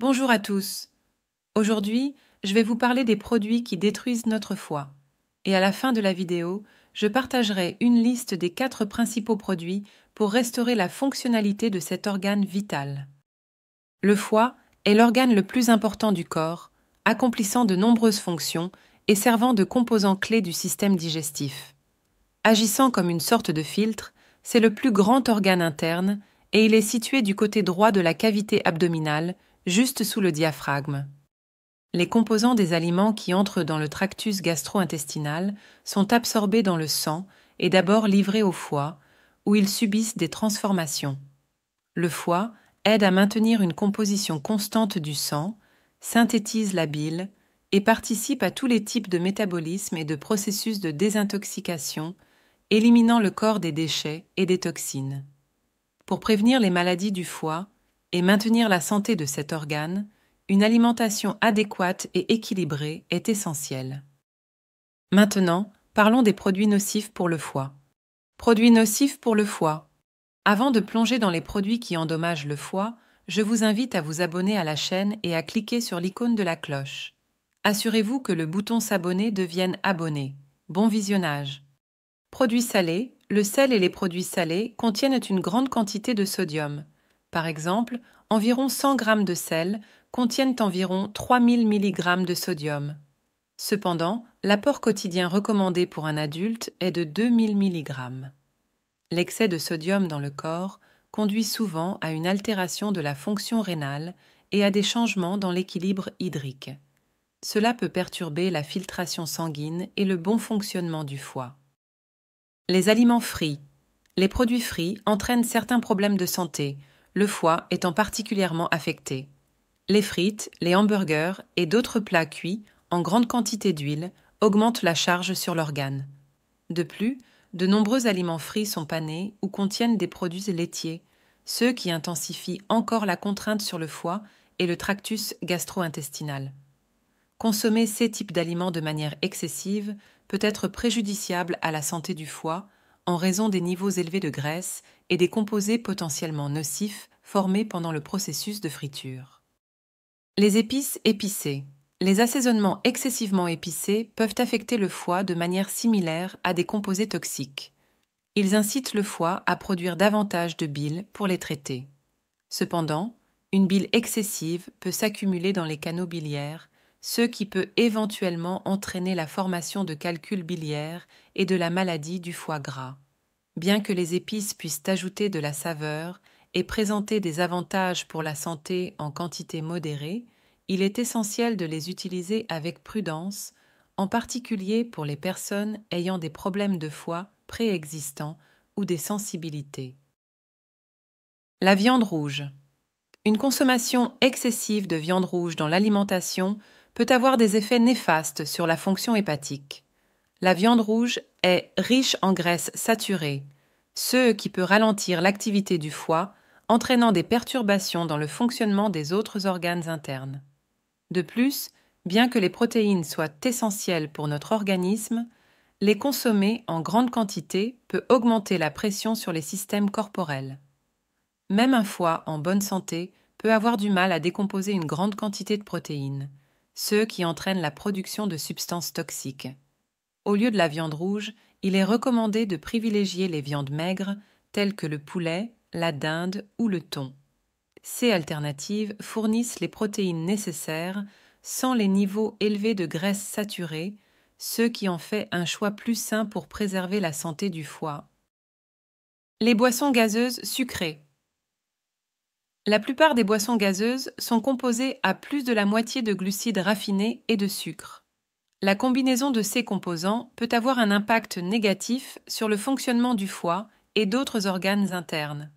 Bonjour à tous. Aujourd'hui, je vais vous parler des produits qui détruisent notre foie. Et à la fin de la vidéo, je partagerai une liste des quatre principaux produits pour restaurer la fonctionnalité de cet organe vital. Le foie est l'organe le plus important du corps, accomplissant de nombreuses fonctions et servant de composant clé du système digestif. Agissant comme une sorte de filtre, c'est le plus grand organe interne et il est situé du côté droit de la cavité abdominale, juste sous le diaphragme. Les composants des aliments qui entrent dans le tractus gastro-intestinal sont absorbés dans le sang et d'abord livrés au foie, où ils subissent des transformations. Le foie aide à maintenir une composition constante du sang, synthétise la bile et participe à tous les types de métabolisme et de processus de désintoxication, éliminant le corps des déchets et des toxines. Pour prévenir les maladies du foie, et maintenir la santé de cet organe, une alimentation adéquate et équilibrée est essentielle. Maintenant, parlons des produits nocifs pour le foie. Produits nocifs pour le foie. Avant de plonger dans les produits qui endommagent le foie, je vous invite à vous abonner à la chaîne et à cliquer sur l'icône de la cloche. Assurez-vous que le bouton S'abonner devienne Abonné. Bon visionnage. Produits salés, le sel et les produits salés contiennent une grande quantité de sodium, par exemple, environ 100 g de sel contiennent environ 3000 mg de sodium. Cependant, l'apport quotidien recommandé pour un adulte est de 2000 mg. L'excès de sodium dans le corps conduit souvent à une altération de la fonction rénale et à des changements dans l'équilibre hydrique. Cela peut perturber la filtration sanguine et le bon fonctionnement du foie. Les aliments frits. Les produits frits entraînent certains problèmes de santé, le foie étant particulièrement affecté. Les frites, les hamburgers et d'autres plats cuits en grande quantité d'huile augmentent la charge sur l'organe. De plus, de nombreux aliments frits sont panés ou contiennent des produits laitiers, ceux qui intensifient encore la contrainte sur le foie et le tractus gastro-intestinal. Consommer ces types d'aliments de manière excessive peut être préjudiciable à la santé du foie, en raison des niveaux élevés de graisse et des composés potentiellement nocifs formés pendant le processus de friture. Les épices épicées. Les assaisonnements excessivement épicés peuvent affecter le foie de manière similaire à des composés toxiques. Ils incitent le foie à produire davantage de bile pour les traiter. Cependant, une bile excessive peut s'accumuler dans les canaux biliaires ce qui peut éventuellement entraîner la formation de calculs biliaires et de la maladie du foie gras. Bien que les épices puissent ajouter de la saveur et présenter des avantages pour la santé en quantité modérée, il est essentiel de les utiliser avec prudence, en particulier pour les personnes ayant des problèmes de foie préexistants ou des sensibilités. La viande rouge. Une consommation excessive de viande rouge dans l'alimentation peut avoir des effets néfastes sur la fonction hépatique. La viande rouge est riche en graisses saturées, ce qui peut ralentir l'activité du foie, entraînant des perturbations dans le fonctionnement des autres organes internes. De plus, bien que les protéines soient essentielles pour notre organisme, les consommer en grande quantité peut augmenter la pression sur les systèmes corporels. Même un foie en bonne santé peut avoir du mal à décomposer une grande quantité de protéines, ceux qui entraînent la production de substances toxiques. Au lieu de la viande rouge, il est recommandé de privilégier les viandes maigres telles que le poulet, la dinde ou le thon. Ces alternatives fournissent les protéines nécessaires sans les niveaux élevés de graisses saturées, ce qui en fait un choix plus sain pour préserver la santé du foie. Les boissons gazeuses sucrées la plupart des boissons gazeuses sont composées à plus de la moitié de glucides raffinés et de sucre. La combinaison de ces composants peut avoir un impact négatif sur le fonctionnement du foie et d'autres organes internes.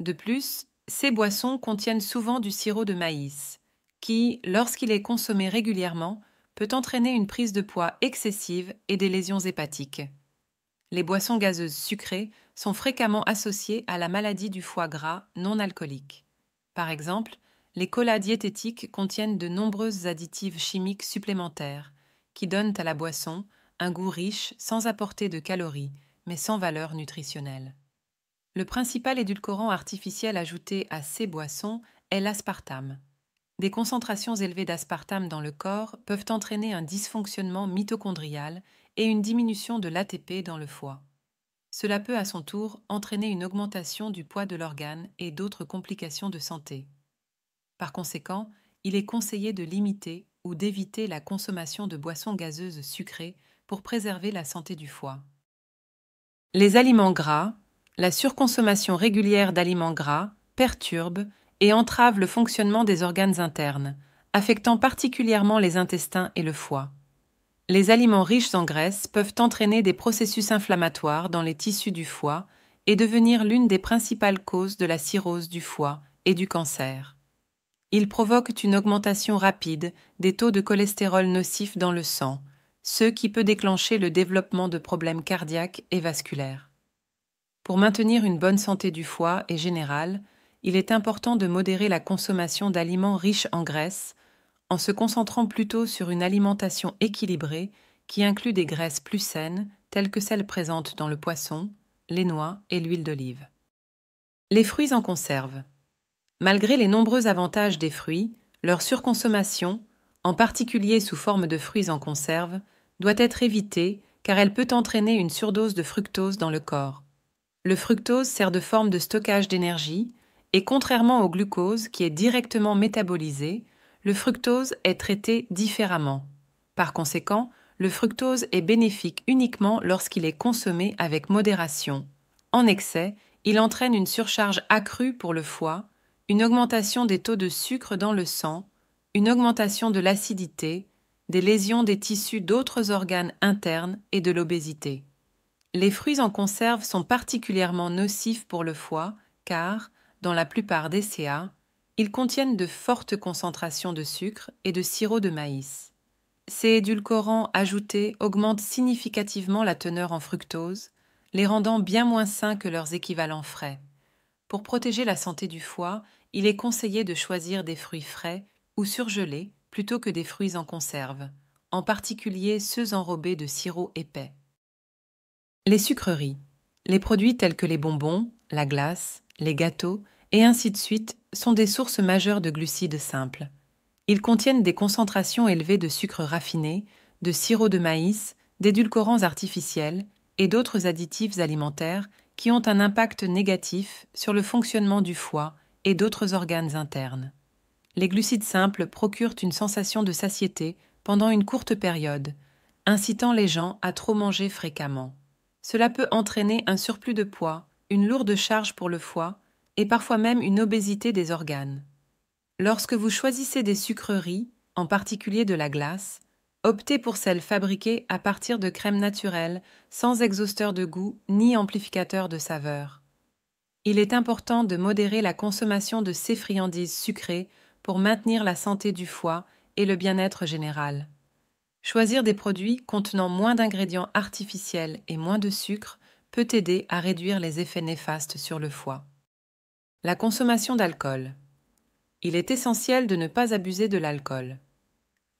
De plus, ces boissons contiennent souvent du sirop de maïs, qui, lorsqu'il est consommé régulièrement, peut entraîner une prise de poids excessive et des lésions hépatiques. Les boissons gazeuses sucrées sont fréquemment associées à la maladie du foie gras non alcoolique. Par exemple, les colas diététiques contiennent de nombreuses additives chimiques supplémentaires qui donnent à la boisson un goût riche sans apporter de calories, mais sans valeur nutritionnelle. Le principal édulcorant artificiel ajouté à ces boissons est l'aspartame. Des concentrations élevées d'aspartame dans le corps peuvent entraîner un dysfonctionnement mitochondrial et une diminution de l'ATP dans le foie. Cela peut à son tour entraîner une augmentation du poids de l'organe et d'autres complications de santé. Par conséquent, il est conseillé de limiter ou d'éviter la consommation de boissons gazeuses sucrées pour préserver la santé du foie. Les aliments gras, la surconsommation régulière d'aliments gras perturbe et entrave le fonctionnement des organes internes, affectant particulièrement les intestins et le foie. Les aliments riches en graisse peuvent entraîner des processus inflammatoires dans les tissus du foie et devenir l'une des principales causes de la cirrhose du foie et du cancer. Ils provoquent une augmentation rapide des taux de cholestérol nocif dans le sang, ce qui peut déclencher le développement de problèmes cardiaques et vasculaires. Pour maintenir une bonne santé du foie et générale, il est important de modérer la consommation d'aliments riches en graisse, en se concentrant plutôt sur une alimentation équilibrée qui inclut des graisses plus saines telles que celles présentes dans le poisson, les noix et l'huile d'olive. Les fruits en conserve. Malgré les nombreux avantages des fruits, leur surconsommation, en particulier sous forme de fruits en conserve, doit être évitée car elle peut entraîner une surdose de fructose dans le corps. Le fructose sert de forme de stockage d'énergie et contrairement au glucose qui est directement métabolisé, le fructose est traité différemment. Par conséquent, le fructose est bénéfique uniquement lorsqu'il est consommé avec modération. En excès, il entraîne une surcharge accrue pour le foie, une augmentation des taux de sucre dans le sang, une augmentation de l'acidité, des lésions des tissus d'autres organes internes et de l'obésité. Les fruits en conserve sont particulièrement nocifs pour le foie car, dans la plupart des CA, ils contiennent de fortes concentrations de sucre et de sirop de maïs. Ces édulcorants ajoutés augmentent significativement la teneur en fructose, les rendant bien moins sains que leurs équivalents frais. Pour protéger la santé du foie, il est conseillé de choisir des fruits frais ou surgelés plutôt que des fruits en conserve, en particulier ceux enrobés de sirop épais. Les sucreries. Les produits tels que les bonbons, la glace, les gâteaux et ainsi de suite sont des sources majeures de glucides simples. Ils contiennent des concentrations élevées de sucre raffinés, de sirop de maïs, d'édulcorants artificiels et d'autres additifs alimentaires qui ont un impact négatif sur le fonctionnement du foie et d'autres organes internes. Les glucides simples procurent une sensation de satiété pendant une courte période, incitant les gens à trop manger fréquemment. Cela peut entraîner un surplus de poids, une lourde charge pour le foie et parfois même une obésité des organes. Lorsque vous choisissez des sucreries, en particulier de la glace, optez pour celles fabriquées à partir de crème naturelles, sans exhausteur de goût ni amplificateur de saveur. Il est important de modérer la consommation de ces friandises sucrées pour maintenir la santé du foie et le bien-être général. Choisir des produits contenant moins d'ingrédients artificiels et moins de sucre peut aider à réduire les effets néfastes sur le foie. La consommation d'alcool. Il est essentiel de ne pas abuser de l'alcool.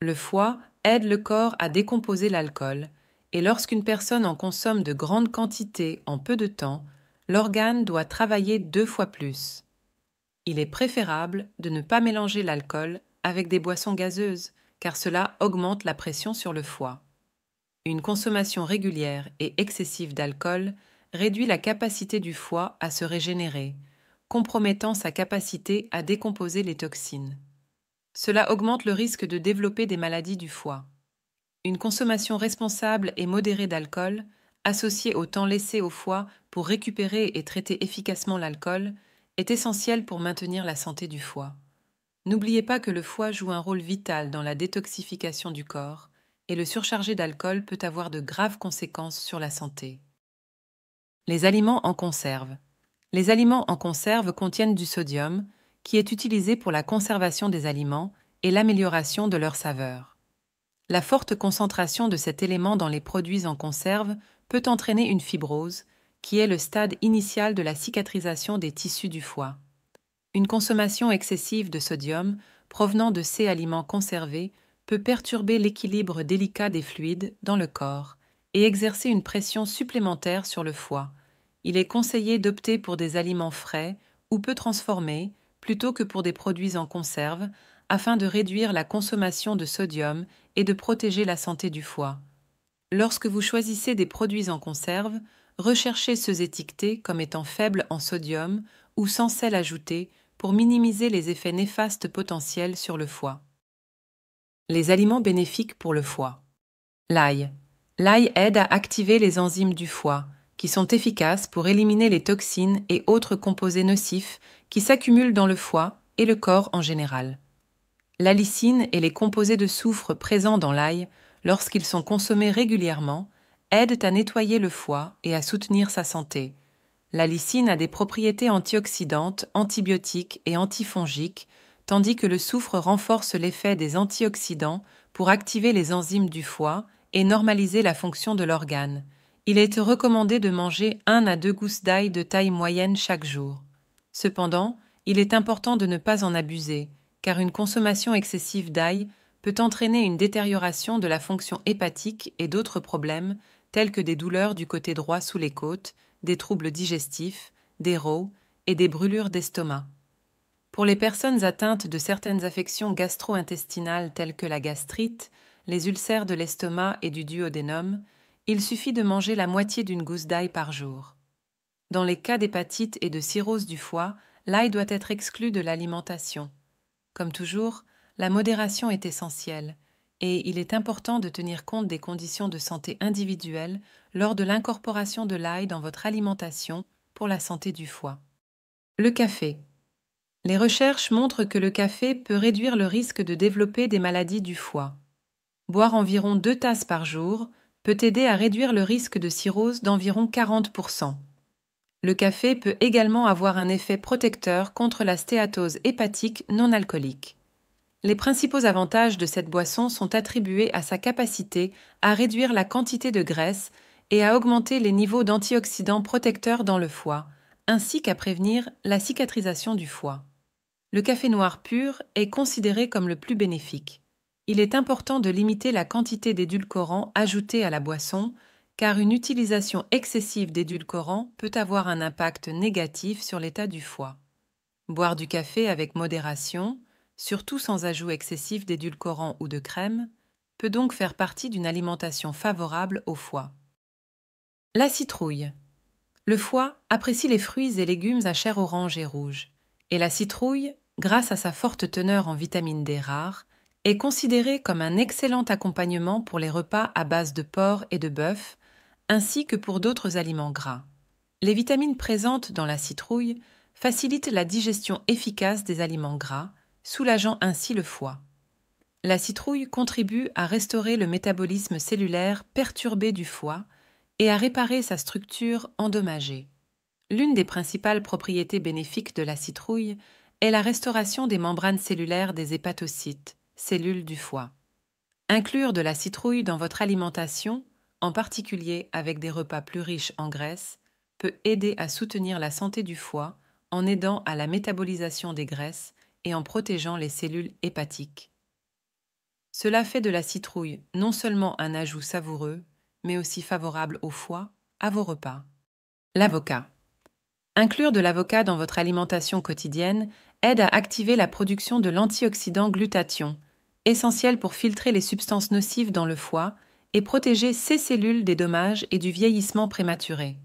Le foie aide le corps à décomposer l'alcool, et lorsqu'une personne en consomme de grandes quantités en peu de temps, l'organe doit travailler deux fois plus. Il est préférable de ne pas mélanger l'alcool avec des boissons gazeuses, car cela augmente la pression sur le foie. Une consommation régulière et excessive d'alcool réduit la capacité du foie à se régénérer, compromettant sa capacité à décomposer les toxines. Cela augmente le risque de développer des maladies du foie. Une consommation responsable et modérée d'alcool, associée au temps laissé au foie pour récupérer et traiter efficacement l'alcool, est essentielle pour maintenir la santé du foie. N'oubliez pas que le foie joue un rôle vital dans la détoxification du corps, et le surcharger d'alcool peut avoir de graves conséquences sur la santé. Les aliments en conserve. Les aliments en conserve contiennent du sodium, qui est utilisé pour la conservation des aliments et l'amélioration de leur saveur. La forte concentration de cet élément dans les produits en conserve peut entraîner une fibrose, qui est le stade initial de la cicatrisation des tissus du foie. Une consommation excessive de sodium provenant de ces aliments conservés peut perturber l'équilibre délicat des fluides dans le corps et exercer une pression supplémentaire sur le foie, il est conseillé d'opter pour des aliments frais ou peu transformés plutôt que pour des produits en conserve afin de réduire la consommation de sodium et de protéger la santé du foie. Lorsque vous choisissez des produits en conserve, recherchez ceux étiquetés comme étant faibles en sodium ou sans sel ajouté pour minimiser les effets néfastes potentiels sur le foie. Les aliments bénéfiques pour le foie. L'ail. L'ail aide à activer les enzymes du foie, qui sont efficaces pour éliminer les toxines et autres composés nocifs qui s'accumulent dans le foie et le corps en général. L'alicine et les composés de soufre présents dans l'ail, lorsqu'ils sont consommés régulièrement, aident à nettoyer le foie et à soutenir sa santé. La a des propriétés antioxydantes, antibiotiques et antifongiques, tandis que le soufre renforce l'effet des antioxydants pour activer les enzymes du foie et normaliser la fonction de l'organe il est recommandé de manger un à deux gousses d'ail de taille moyenne chaque jour. Cependant, il est important de ne pas en abuser, car une consommation excessive d'ail peut entraîner une détérioration de la fonction hépatique et d'autres problèmes, tels que des douleurs du côté droit sous les côtes, des troubles digestifs, des raux et des brûlures d'estomac. Pour les personnes atteintes de certaines affections gastro-intestinales telles que la gastrite, les ulcères de l'estomac et du duodénum, il suffit de manger la moitié d'une gousse d'ail par jour. Dans les cas d'hépatite et de cirrhose du foie, l'ail doit être exclu de l'alimentation. Comme toujours, la modération est essentielle, et il est important de tenir compte des conditions de santé individuelles lors de l'incorporation de l'ail dans votre alimentation pour la santé du foie. Le café. Les recherches montrent que le café peut réduire le risque de développer des maladies du foie. Boire environ deux tasses par jour peut aider à réduire le risque de cirrhose d'environ 40%. Le café peut également avoir un effet protecteur contre la stéatose hépatique non alcoolique. Les principaux avantages de cette boisson sont attribués à sa capacité à réduire la quantité de graisse et à augmenter les niveaux d'antioxydants protecteurs dans le foie, ainsi qu'à prévenir la cicatrisation du foie. Le café noir pur est considéré comme le plus bénéfique il est important de limiter la quantité d'édulcorants ajoutés à la boisson, car une utilisation excessive d'édulcorants peut avoir un impact négatif sur l'état du foie. Boire du café avec modération, surtout sans ajout excessif d'édulcorants ou de crème, peut donc faire partie d'une alimentation favorable au foie. La citrouille. Le foie apprécie les fruits et légumes à chair orange et rouge, et la citrouille, grâce à sa forte teneur en vitamine D rare, est considéré comme un excellent accompagnement pour les repas à base de porc et de bœuf, ainsi que pour d'autres aliments gras. Les vitamines présentes dans la citrouille facilitent la digestion efficace des aliments gras, soulageant ainsi le foie. La citrouille contribue à restaurer le métabolisme cellulaire perturbé du foie et à réparer sa structure endommagée. L'une des principales propriétés bénéfiques de la citrouille est la restauration des membranes cellulaires des hépatocytes, cellules du foie. Inclure de la citrouille dans votre alimentation, en particulier avec des repas plus riches en graisse, peut aider à soutenir la santé du foie en aidant à la métabolisation des graisses et en protégeant les cellules hépatiques. Cela fait de la citrouille non seulement un ajout savoureux, mais aussi favorable au foie, à vos repas. L'avocat. Inclure de l'avocat dans votre alimentation quotidienne aide à activer la production de l'antioxydant glutathion, essentiel pour filtrer les substances nocives dans le foie et protéger ses cellules des dommages et du vieillissement prématuré.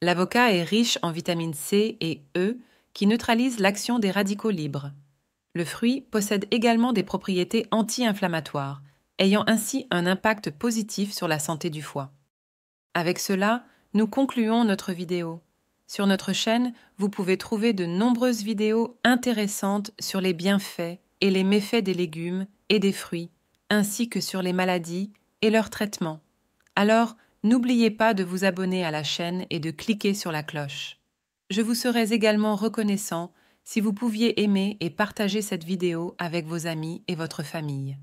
L'avocat est riche en vitamines C et E qui neutralisent l'action des radicaux libres. Le fruit possède également des propriétés anti-inflammatoires, ayant ainsi un impact positif sur la santé du foie. Avec cela, nous concluons notre vidéo. Sur notre chaîne, vous pouvez trouver de nombreuses vidéos intéressantes sur les bienfaits et les méfaits des légumes et des fruits, ainsi que sur les maladies et leurs traitements. Alors, n'oubliez pas de vous abonner à la chaîne et de cliquer sur la cloche. Je vous serais également reconnaissant si vous pouviez aimer et partager cette vidéo avec vos amis et votre famille.